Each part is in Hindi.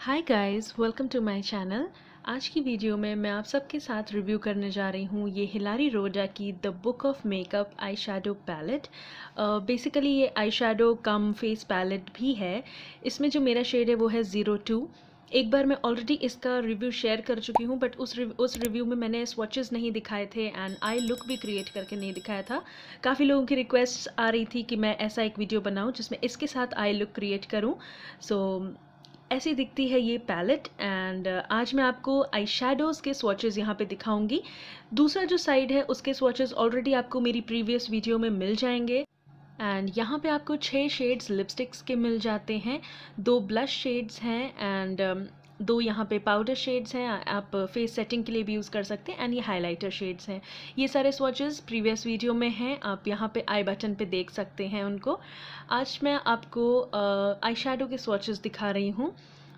hi guys welcome to my channel आज की वीडियो में मैं आप सबके साथ रिव्यू करने जा रही हूँ ये हिलारी रोडा की the book of makeup eye shadow palette basically ये eye shadow cum face palette भी है इसमें जो मेरा शेड है वो है ज़ीरो टू एक बार मैं ऑलरेडी इसका रिव्यू शेयर कर चुकी हूँ बट उस रिव्यू उस रिव्यू में मैंने स्वचेस नहीं दिखाए थे एंड आई लुक भी क्रिएट करके नहीं दिखाया था काफ़ी लोगों की रिक्वेस्ट आ रही थी कि मैं ऐसा एक वीडियो बनाऊँ जिसमें इसके साथ आई लुक क्रिएट करूँ सो so, ऐसी दिखती है ये पैलेट एंड uh, आज मैं आपको आई शेडोज़ के स्वॉचेज़ यहाँ पे दिखाऊंगी दूसरा जो साइड है उसके स्वॉचेज़ ऑलरेडी आपको मेरी प्रीवियस वीडियो में मिल जाएंगे एंड यहाँ पे आपको छः शेड्स लिपस्टिक्स के मिल जाते हैं दो ब्लश शेड्स हैं एंड दो यहाँ पे पाउडर शेड्स हैं आप फेस सेटिंग के लिए भी यूज़ कर सकते हैं एंड ये हाइलाइटर शेड्स हैं ये सारे स्वाचेस प्रीवियस वीडियो में हैं आप यहाँ पे आई बटन पे देख सकते हैं उनको आज मैं आपको आई शेडो के स्वाचेस दिखा रही हूँ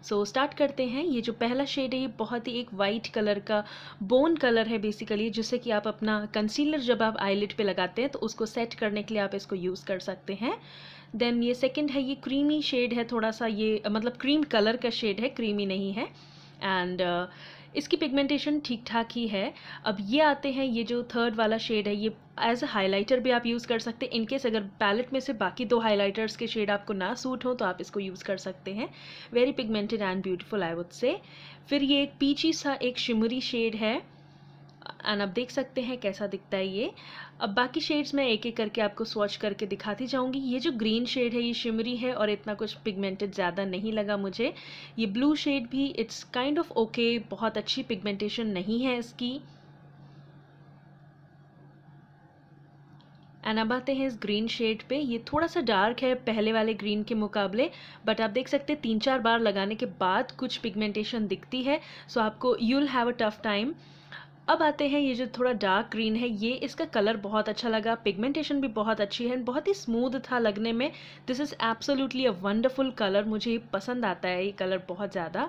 सो so, स्टार्ट करते हैं ये जो पहला शेड है ये बहुत ही एक वाइट कलर का बोन कलर है बेसिकली जिससे कि आप अपना कंसीलर जब आप आईलिट पे लगाते हैं तो उसको सेट करने के लिए आप इसको यूज़ कर सकते हैं देन ये सेकंड है ये क्रीमी शेड है थोड़ा सा ये मतलब क्रीम कलर का शेड है क्रीमी नहीं है एंड uh, इसकी पिगमेंटेशन ठीक ठाक ही है अब ये आते हैं ये जो थर्ड वाला शेड है ये एज अ हाइलाइटर भी आप यूज़ कर सकते हैं इनकेस अगर पैलेट में से बाकी दो हाइलाइटर्स के शेड आपको ना सूट हो तो आप इसको यूज़ कर सकते हैं very pigmented and beautiful I would say फिर ये एक पीची सा एक शिमरी शेड है एंड आप देख सकते हैं कैसा दिखता है ये अब बाकी शेड्स मैं एक एक करके आपको स्वॉच करके दिखाती जाऊंगी ये जो ग्रीन शेड है ये शिमरी है और इतना कुछ पिगमेंटेड ज़्यादा नहीं लगा मुझे ये ब्लू शेड भी इट्स काइंड ऑफ ओके बहुत अच्छी पिगमेंटेशन नहीं है इसकी एंड अब आते हैं इस ग्रीन शेड पे ये थोड़ा सा डार्क है पहले वाले ग्रीन के मुकाबले बट आप देख सकते हैं तीन चार बार लगाने के बाद कुछ पिगमेंटेशन दिखती है सो so आपको you'll have a tough time अब आते हैं ये जो थोड़ा डार्क ग्रीन है ये इसका कलर बहुत अच्छा लगा पिगमेंटेशन भी बहुत अच्छी है बहुत ही स्मूथ था लगने में this is absolutely a wonderful colour मुझे पसंद आता है ये कलर बहुत ज़्यादा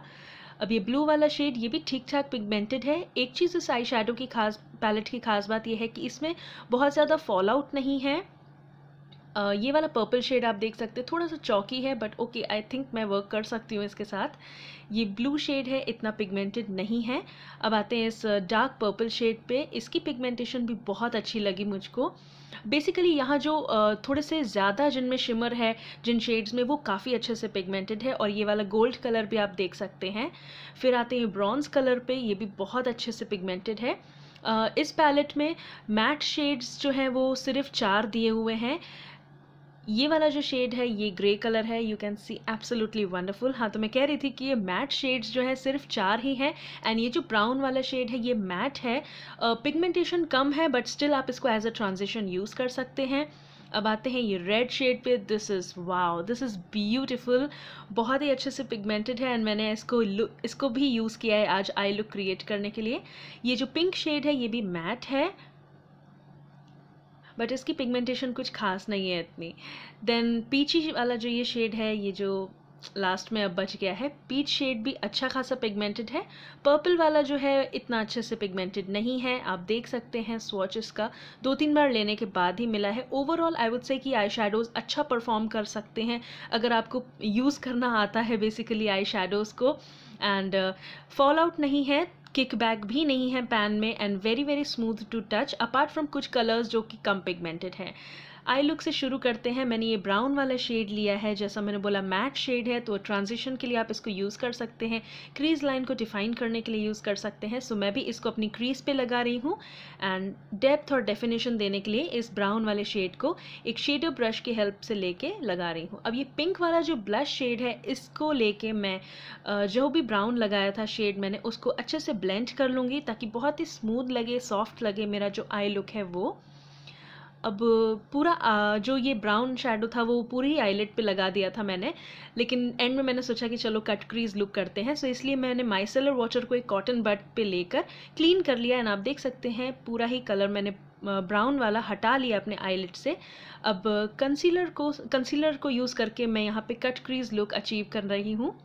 अब ये ब्लू वाला शेड ये भी ठीक ठाक पिगमेंटेड है एक चीज़ इस आई शेडो की खास पैलेट की खास बात यह है कि इसमें बहुत ज़्यादा फॉल आउट नहीं है ये वाला पर्पल शेड आप देख सकते हैं थोड़ा सा चौकी है बट ओके आई थिंक मैं वर्क कर सकती हूँ इसके साथ ये ब्लू शेड है इतना पिगमेंटेड नहीं है अब आते हैं इस डार्क पर्पल शेड पे इसकी पिगमेंटेशन भी बहुत अच्छी लगी मुझको बेसिकली यहाँ जो थोड़े से ज़्यादा जिनमें शिमर है जिन शेड्स में वो काफ़ी अच्छे से पिगमेंटेड है और ये वाला गोल्ड कलर भी आप देख सकते हैं फिर आते हैं ब्रॉन्ज कलर पर ये भी बहुत अच्छे से पिगमेंटेड है इस पैलेट में मैट शेड्स जो हैं वो सिर्फ चार दिए हुए हैं ये वाला जो शेड है ये ग्रे कलर है you can see absolutely wonderful हाँ तो मैं कह रही थी कि ये मैट शेड्स जो है सिर्फ चार ही हैं एंड ये जो ब्राउन वाला शेड है ये मैट है पिगमेंटेशन uh, कम है बट स्टिल आप इसको एज अ ट्रांजिशन यूज़ कर सकते हैं अब आते हैं ये रेड शेड पे this is wow this is beautiful बहुत ही अच्छे से पिगमेंटेड है एंड मैंने इसको इसको भी यूज़ किया है आज आई लुक क्रिएट करने के लिए ये जो पिंक शेड है ये भी मैट है बट इसकी पिगमेंटेशन कुछ खास नहीं है इतनी देन पीची वाला जो ये शेड है ये जो लास्ट में अब बच गया है पीच शेड भी अच्छा खासा पिगमेंटेड है पर्पल वाला जो है इतना अच्छे से पिगमेंटेड नहीं है आप देख सकते हैं स्वॉच का दो तीन बार लेने के बाद ही मिला है ओवरऑल आई वुड से कि आई शेडोज़ अच्छा परफॉर्म कर सकते हैं अगर आपको यूज़ करना आता है बेसिकली आई शेडोज़ को एंड फॉल आउट नहीं है किक बैक भी नहीं है पैन में and very very smooth to touch apart from कुछ कलर्स जो कि कम पिगमेंटेड हैं आई लुक से शुरू करते हैं मैंने ये ब्राउन वाला शेड लिया है जैसा मैंने बोला मैट शेड है तो ट्रांजिशन के लिए आप इसको यूज़ कर सकते हैं क्रीज लाइन को डिफाइन करने के लिए यूज़ कर सकते हैं सो so, मैं भी इसको अपनी क्रीज पे लगा रही हूँ एंड डेप्थ और डेफिनेशन देने के लिए इस ब्राउन वाले शेड को एक शेडो ब्रश की हेल्प से लेके लगा रही हूँ अब ये पिंक वाला जो ब्लश शेड है इसको लेके मैं जो भी ब्राउन लगाया था शेड मैंने उसको अच्छे से ब्लेंड कर लूँगी ताकि बहुत ही स्मूथ लगे सॉफ्ट लगे मेरा जो आई लुक है वो अब पूरा जो ये ब्राउन शेडो था वो पूरी आईलेट पे लगा दिया था मैंने लेकिन एंड में मैंने सोचा कि चलो कट क्रीज लुक करते हैं सो इसलिए मैंने माइसेलर वाटर को एक कॉटन बट पे लेकर क्लीन कर लिया एंड आप देख सकते हैं पूरा ही कलर मैंने ब्राउन वाला हटा लिया अपने आईलेट से अब कंसीलर को कंसीलर को यूज़ करके मैं यहाँ पर कट क्रीज लुक अचीव कर रही हूँ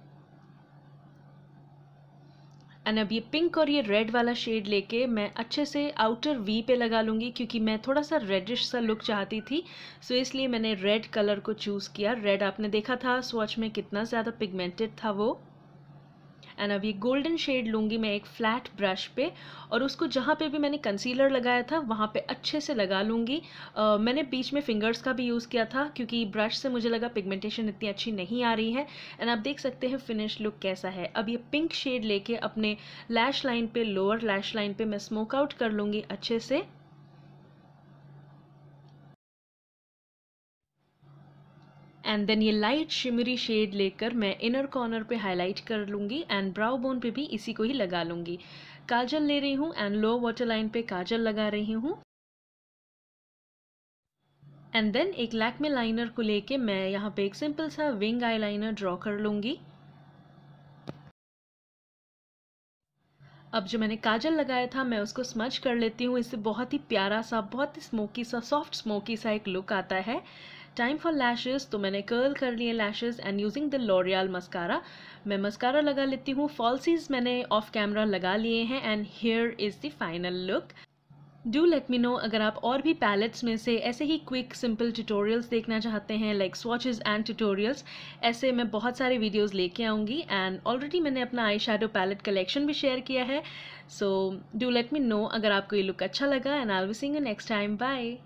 एंड अब ये पिंक और ये रेड वाला शेड लेके मैं अच्छे से आउटर वी पे लगा लूँगी क्योंकि मैं थोड़ा सा रेडिश सा लुक चाहती थी सो so इसलिए मैंने रेड कलर को चूज़ किया रेड आपने देखा था स्वच में कितना ज़्यादा पिगमेंटेड था वो एंड अब ये गोल्डन शेड लूँगी मैं एक फ्लैट ब्रश पे और उसको जहाँ पे भी मैंने कंसीलर लगाया था वहाँ पे अच्छे से लगा लूँगी uh, मैंने बीच में फिंगर्स का भी यूज़ किया था क्योंकि ब्रश से मुझे लगा पिगमेंटेशन इतनी अच्छी नहीं आ रही है एंड आप देख सकते हैं फिनिश लुक कैसा है अब ये पिंक शेड लेके अपने लैश लाइन पे लोअर लैश लाइन पे मैं स्मोक आउट कर लूँगी अच्छे से एंड देन ये लाइट शिमरी शेड लेकर मैं इनर कॉर्नर पे हाईलाइट कर लूँगी एंड ब्राउ बोन पे भी इसी को ही लगा लूँगी काजल ले रही हूँ एंड लो वाटर लाइन पे काजल लगा रही हूँ एंड देन एक लैक्मे लाइनर को लेके मैं यहाँ पे एक सिंपल सा विंग आईलाइनर ड्रॉ कर लूँगी अब जो मैंने काजल लगाया था मैं उसको स्मच कर लेती हूँ इससे बहुत ही प्यारा सा बहुत ही स्मोकी सा सॉफ्ट स्मोकी सा एक लुक आता है टाइम फॉर लैशेज़ तो मैंने कर्ल कर लिए lashes and using the L'Oreal mascara मैं मस्कारा लगा लेती हूँ फॉल्सीज मैंने ऑफ कैमरा लगा लिए हैं and hair is the final look do let me know अगर आप और भी पैलेट्स में से ऐसे ही क्विक सिंपल ट्यूटोरियल्स देखना चाहते हैं लाइक स्वॉचेज एंड ट्यूटोरियल्स ऐसे मैं बहुत सारे वीडियोज़ लेके आऊँगी एंड ऑलरेडी मैंने अपना आई शेडो पैलेट कलेक्शन भी शेयर किया है so do let me know अगर आपको ये लुक अच्छा लगा एंड आई विल सिंग यू नेक्स्ट टाइम बाय